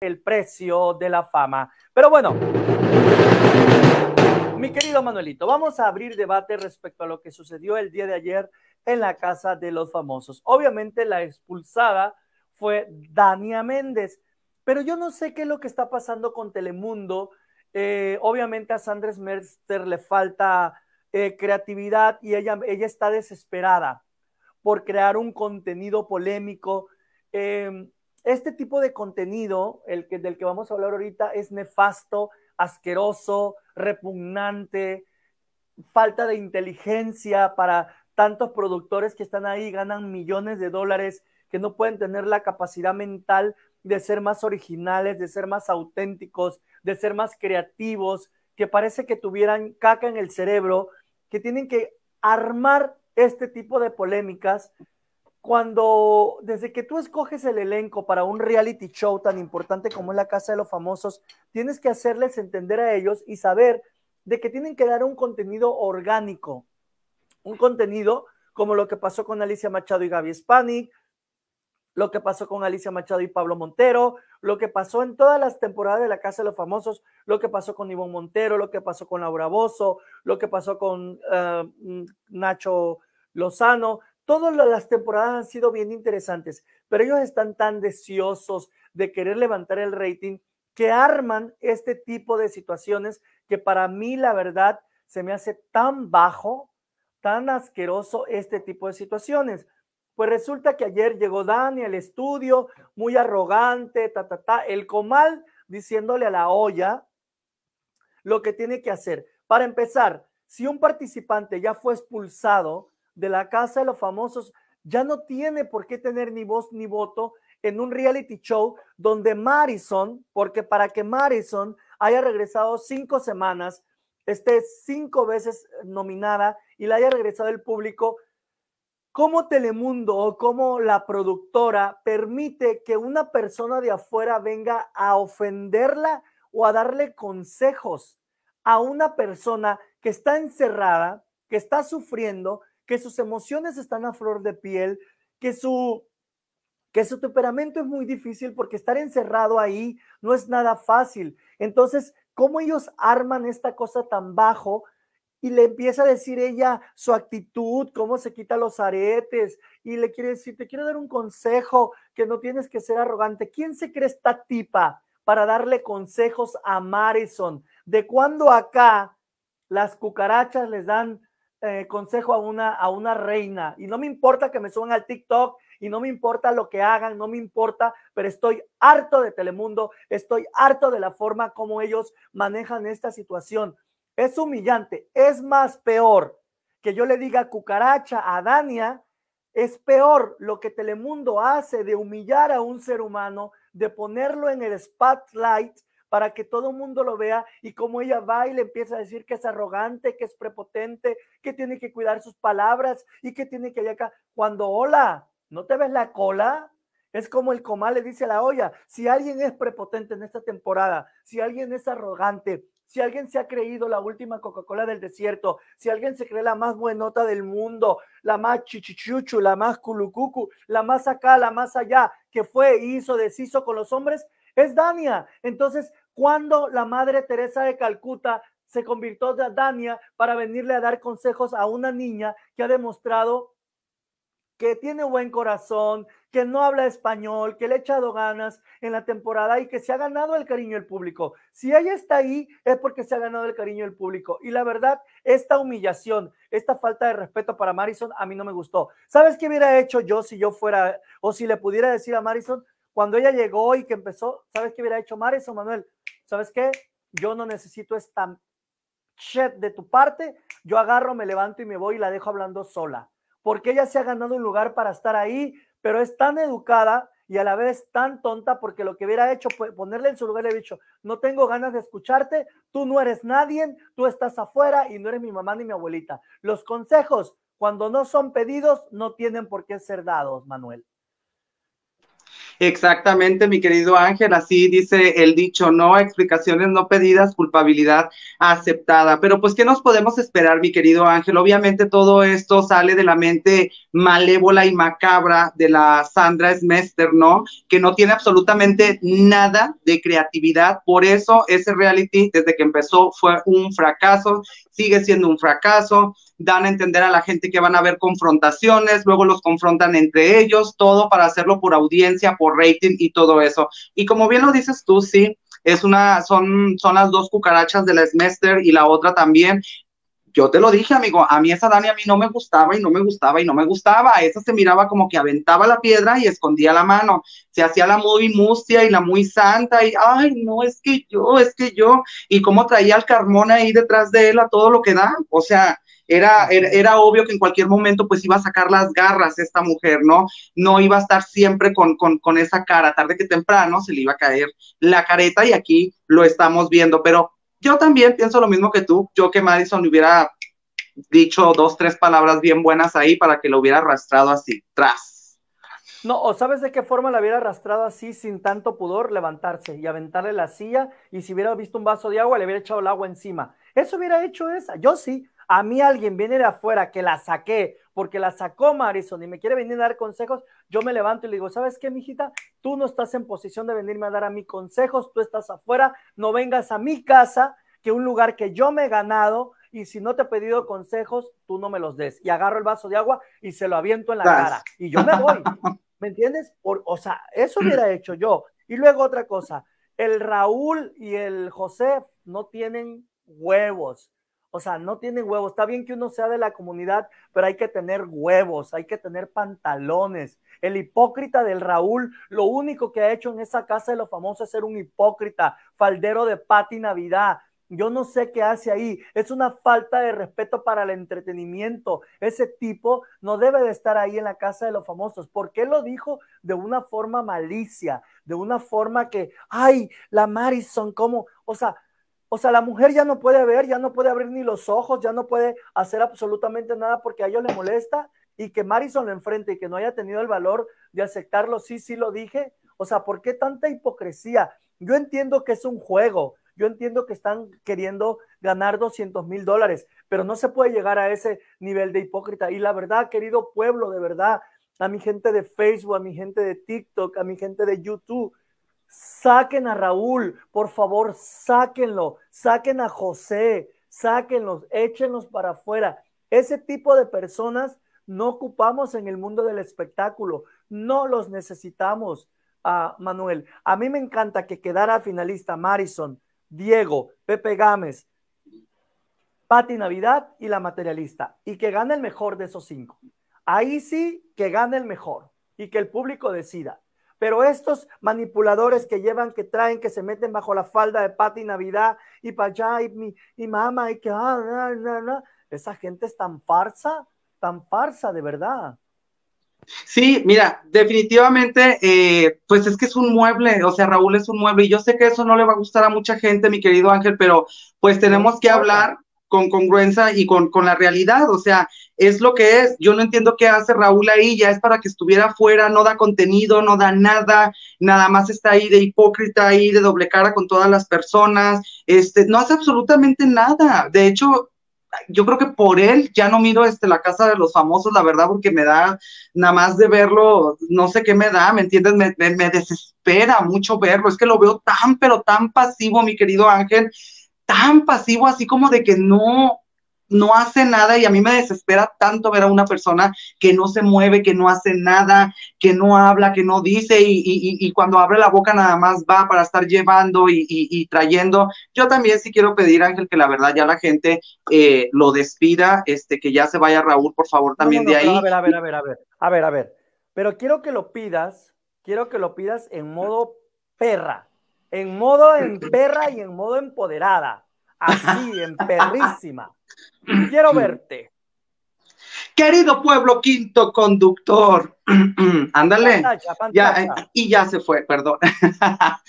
el precio de la fama. Pero bueno, mi querido Manuelito, vamos a abrir debate respecto a lo que sucedió el día de ayer en la casa de los famosos. Obviamente la expulsada fue Dania Méndez, pero yo no sé qué es lo que está pasando con Telemundo. Eh, obviamente a Sandres Merster le falta eh, creatividad y ella, ella está desesperada por crear un contenido polémico. Eh, este tipo de contenido, el que, del que vamos a hablar ahorita, es nefasto, asqueroso, repugnante, falta de inteligencia para tantos productores que están ahí, ganan millones de dólares, que no pueden tener la capacidad mental de ser más originales, de ser más auténticos, de ser más creativos, que parece que tuvieran caca en el cerebro, que tienen que armar este tipo de polémicas cuando, desde que tú escoges el elenco para un reality show tan importante como es la Casa de los Famosos, tienes que hacerles entender a ellos y saber de que tienen que dar un contenido orgánico, un contenido como lo que pasó con Alicia Machado y Gaby Spani, lo que pasó con Alicia Machado y Pablo Montero, lo que pasó en todas las temporadas de la Casa de los Famosos, lo que pasó con Ivonne Montero, lo que pasó con Laura Bozo, lo que pasó con eh, mm, Nacho Lozano, Todas las temporadas han sido bien interesantes, pero ellos están tan deseosos de querer levantar el rating que arman este tipo de situaciones que para mí la verdad se me hace tan bajo, tan asqueroso este tipo de situaciones. Pues resulta que ayer llegó Dani al estudio, muy arrogante, ta, ta, ta, el comal diciéndole a la olla lo que tiene que hacer. Para empezar, si un participante ya fue expulsado, de la casa de los famosos ya no tiene por qué tener ni voz ni voto en un reality show donde Marison, porque para que Marison haya regresado cinco semanas, esté cinco veces nominada y la haya regresado el público, ¿cómo Telemundo o cómo la productora permite que una persona de afuera venga a ofenderla o a darle consejos a una persona que está encerrada, que está sufriendo, que sus emociones están a flor de piel, que su que su temperamento es muy difícil porque estar encerrado ahí no es nada fácil. Entonces, ¿cómo ellos arman esta cosa tan bajo? Y le empieza a decir ella su actitud, cómo se quita los aretes, y le quiere decir, te quiero dar un consejo, que no tienes que ser arrogante. ¿Quién se cree esta tipa para darle consejos a Marison? ¿De cuándo acá las cucarachas les dan eh, consejo a una, a una reina y no me importa que me suban al TikTok y no me importa lo que hagan, no me importa, pero estoy harto de Telemundo, estoy harto de la forma como ellos manejan esta situación. Es humillante, es más peor que yo le diga cucaracha a Dania, es peor lo que Telemundo hace de humillar a un ser humano, de ponerlo en el spotlight para que todo el mundo lo vea y como ella va y le empieza a decir que es arrogante, que es prepotente, que tiene que cuidar sus palabras y que tiene que ir acá. Cuando hola, ¿no te ves la cola? Es como el comal le dice a la olla, si alguien es prepotente en esta temporada, si alguien es arrogante, si alguien se ha creído la última Coca-Cola del desierto, si alguien se cree la más buenota del mundo, la más chichichuchu, la más culucucu, la más acá, la más allá, que fue, hizo, deshizo con los hombres, es Dania. Entonces, cuando la Madre Teresa de Calcuta se convirtió en Dania para venirle a dar consejos a una niña que ha demostrado que tiene buen corazón, que no habla español, que le ha echado ganas en la temporada y que se ha ganado el cariño del público. Si ella está ahí es porque se ha ganado el cariño del público. Y la verdad, esta humillación, esta falta de respeto para Marison, a mí no me gustó. ¿Sabes qué hubiera hecho yo si yo fuera, o si le pudiera decir a Marison, cuando ella llegó y que empezó, ¿sabes qué hubiera hecho Maris o Manuel? ¿Sabes qué? Yo no necesito esta shit de tu parte. Yo agarro, me levanto y me voy y la dejo hablando sola. Porque ella se ha ganado un lugar para estar ahí, pero es tan educada y a la vez tan tonta porque lo que hubiera hecho, pues, ponerle en su lugar, le he dicho, no tengo ganas de escucharte, tú no eres nadie, tú estás afuera y no eres mi mamá ni mi abuelita. Los consejos, cuando no son pedidos, no tienen por qué ser dados, Manuel. Exactamente, mi querido Ángel, así dice el dicho, no explicaciones no pedidas, culpabilidad aceptada. Pero pues, ¿qué nos podemos esperar, mi querido Ángel? Obviamente todo esto sale de la mente malévola y macabra de la Sandra Smester, ¿no? Que no tiene absolutamente nada de creatividad. Por eso ese reality, desde que empezó, fue un fracaso sigue siendo un fracaso, dan a entender a la gente que van a haber confrontaciones, luego los confrontan entre ellos, todo para hacerlo por audiencia, por rating y todo eso. Y como bien lo dices tú, sí, es una, son, son las dos cucarachas de la Smester y la otra también, yo te lo dije, amigo, a mí esa Dani a mí no me gustaba y no me gustaba y no me gustaba. Esa se miraba como que aventaba la piedra y escondía la mano. Se hacía la muy mustia y la muy santa y, ay, no, es que yo, es que yo. Y cómo traía al Carmona ahí detrás de él a todo lo que da. O sea, era, era, obvio que en cualquier momento pues iba a sacar las garras esta mujer, ¿no? No iba a estar siempre con, con esa cara, tarde que temprano se le iba a caer la careta y aquí lo estamos viendo, pero yo también pienso lo mismo que tú. Yo que Madison hubiera dicho dos, tres palabras bien buenas ahí para que lo hubiera arrastrado así, tras. No, o sabes de qué forma la hubiera arrastrado así sin tanto pudor, levantarse y aventarle la silla y si hubiera visto un vaso de agua le hubiera echado el agua encima. Eso hubiera hecho esa, yo sí. A mí alguien viene de afuera que la saqué porque la sacó Madison y me quiere venir a dar consejos, yo me levanto y le digo, ¿sabes qué, mijita? Tú no estás en posición de venirme a dar a mí consejos, tú estás afuera, no vengas a mi casa, que un lugar que yo me he ganado, y si no te he pedido consejos, tú no me los des. Y agarro el vaso de agua y se lo aviento en la cara. Y yo me voy. ¿Me entiendes? Por, o sea, eso hubiera hecho yo. Y luego otra cosa, el Raúl y el José no tienen huevos. O sea, no tiene huevos. Está bien que uno sea de la comunidad, pero hay que tener huevos, hay que tener pantalones. El hipócrita del Raúl, lo único que ha hecho en esa casa de los famosos es ser un hipócrita, faldero de Pati Navidad. Yo no sé qué hace ahí. Es una falta de respeto para el entretenimiento. Ese tipo no debe de estar ahí en la casa de los famosos. ¿Por qué lo dijo de una forma malicia? De una forma que, ay, la Marison, ¿cómo? O sea, o sea, la mujer ya no puede ver, ya no puede abrir ni los ojos, ya no puede hacer absolutamente nada porque a ellos le molesta y que Marisol le enfrente y que no haya tenido el valor de aceptarlo, sí, sí lo dije. O sea, ¿por qué tanta hipocresía? Yo entiendo que es un juego, yo entiendo que están queriendo ganar 200 mil dólares, pero no se puede llegar a ese nivel de hipócrita. Y la verdad, querido pueblo, de verdad, a mi gente de Facebook, a mi gente de TikTok, a mi gente de YouTube, Saquen a Raúl, por favor, sáquenlo. Saquen a José, sáquenlos, échenlos para afuera. Ese tipo de personas no ocupamos en el mundo del espectáculo. No los necesitamos, ah, Manuel. A mí me encanta que quedara finalista Marison, Diego, Pepe Gámez, Patti Navidad y la materialista. Y que gane el mejor de esos cinco. Ahí sí que gane el mejor y que el público decida. Pero estos manipuladores que llevan, que traen, que se meten bajo la falda de Pati Navidad y para allá y mi y mamá y que ah, esa gente es tan farsa, tan farsa de verdad. Sí, mira, definitivamente, eh, pues es que es un mueble, o sea, Raúl es un mueble y yo sé que eso no le va a gustar a mucha gente, mi querido Ángel, pero pues tenemos que hablar con congruencia y con, con la realidad, o sea, es lo que es. Yo no entiendo qué hace Raúl ahí, ya es para que estuviera fuera, no da contenido, no da nada, nada más está ahí de hipócrita, ahí de doble cara con todas las personas, este, no hace absolutamente nada. De hecho, yo creo que por él ya no miro este, la casa de los famosos, la verdad, porque me da, nada más de verlo, no sé qué me da, ¿me entiendes? Me, me desespera mucho verlo, es que lo veo tan, pero tan pasivo, mi querido Ángel, tan pasivo, así como de que no, no hace nada y a mí me desespera tanto ver a una persona que no se mueve, que no hace nada, que no habla, que no dice y, cuando abre la boca nada más va para estar llevando y, trayendo. Yo también sí quiero pedir, Ángel, que la verdad ya la gente eh, lo despida, este, que ya se vaya Raúl, por favor, también de ahí. A ver, a ver, a ver, a ver, a ver, a ver. Pero quiero que lo pidas, quiero que lo pidas en modo perra, en modo en perra y en modo empoderada así, en perrísima. Quiero mm. verte. Querido pueblo quinto conductor, ándale. Eh, y ya se fue, perdón.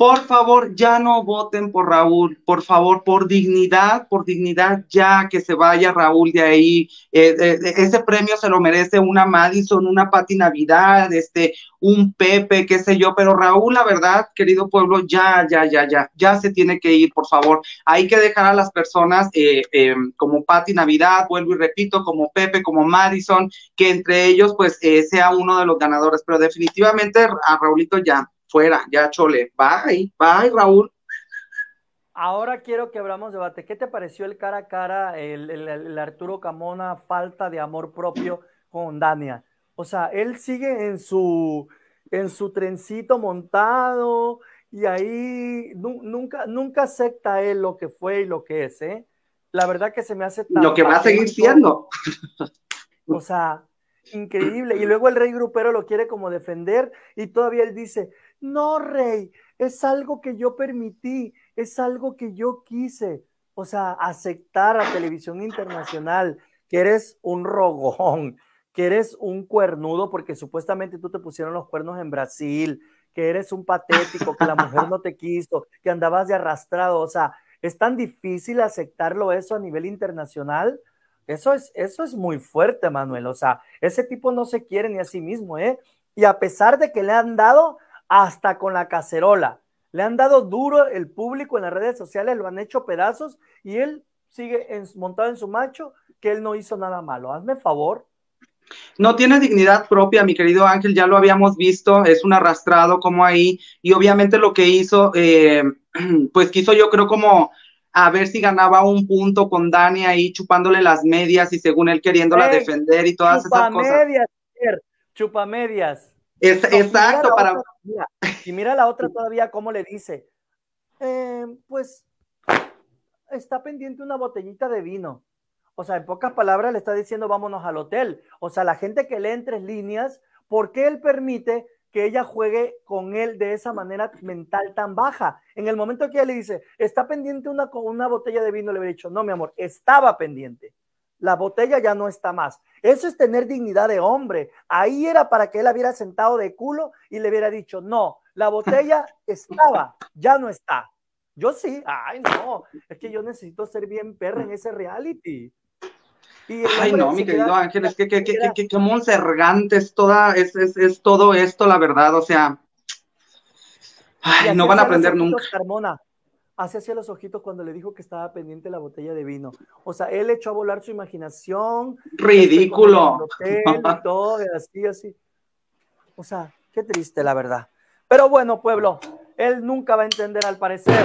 Por favor, ya no voten por Raúl, por favor, por dignidad, por dignidad, ya que se vaya Raúl de ahí. Eh, eh, ese premio se lo merece una Madison, una Pati Navidad, este, un Pepe, qué sé yo, pero Raúl, la verdad, querido pueblo, ya, ya, ya, ya, ya se tiene que ir, por favor. Hay que dejar a las personas eh, como Pati Navidad, vuelvo y repito, como Pepe, como Madison, que entre ellos, pues, sea uno de los ganadores, pero definitivamente a Raúlito ya fuera, ya chole, bye, bye Raúl. Ahora quiero que abramos debate. ¿Qué te pareció el cara a cara, el, Arturo Camona, falta de amor propio con Dania? O sea, él sigue en su, en su trencito montado y ahí nunca, nunca acepta él lo que fue y lo que es, ¿eh? La verdad que se me hace Lo que va a seguir siendo. O sea, increíble. Y luego el rey grupero lo quiere como defender y todavía él dice, no, rey, es algo que yo permití, es algo que yo quise. O sea, aceptar a televisión internacional que eres un rogón, que eres un cuernudo porque supuestamente tú te pusieron los cuernos en Brasil, que eres un patético, que la mujer no te quiso, que andabas de arrastrado. O sea, es tan difícil aceptarlo eso a nivel internacional. Eso es, eso es muy fuerte, Manuel. O sea, ese tipo no se quiere ni a sí mismo, ¿eh? Y a pesar de que le han dado hasta con la cacerola. Le han dado duro el público en las redes sociales, lo han hecho pedazos y él sigue montado en su macho que él no hizo nada malo. Hazme favor. No tiene dignidad propia, mi querido Ángel, ya lo habíamos visto, es un arrastrado como ahí y obviamente lo que hizo, eh, pues quiso yo creo como a ver si ganaba un punto con Dani ahí chupándole las medias y según él queriéndola defender y todas esas cosas. Chupamedias, chupamedias. Es, exacto, para, Mira, y mira la otra todavía cómo le dice, em, pues está pendiente una botellita de vino. O sea, en pocas palabras le está diciendo vámonos al hotel. O sea, la gente que lee en tres líneas, ¿por qué él permite que ella juegue con él de esa manera mental tan baja? En el momento que ella le dice, está pendiente una, una botella de vino, le hubiera dicho, no, mi amor, estaba pendiente. La botella ya no está más. Eso es tener dignidad de hombre. Ahí era para que él hubiera sentado de culo y le hubiera dicho, no, la botella estaba, ya no está. Yo sí, ay no, es que yo necesito ser bien perra en ese reality. ay no, mi querido Ángel, es que qué que, es, toda, es, todo esto, la verdad, o sea, ay, no van a aprender nunca. Carmona, hace hacia los ojitos cuando le dijo que estaba pendiente la botella de vino. O sea, él echó a volar su imaginación. Ridículo. Este, todo, así, así. O sea, qué triste, la verdad. Pero bueno, pueblo, él nunca va a entender al parecer.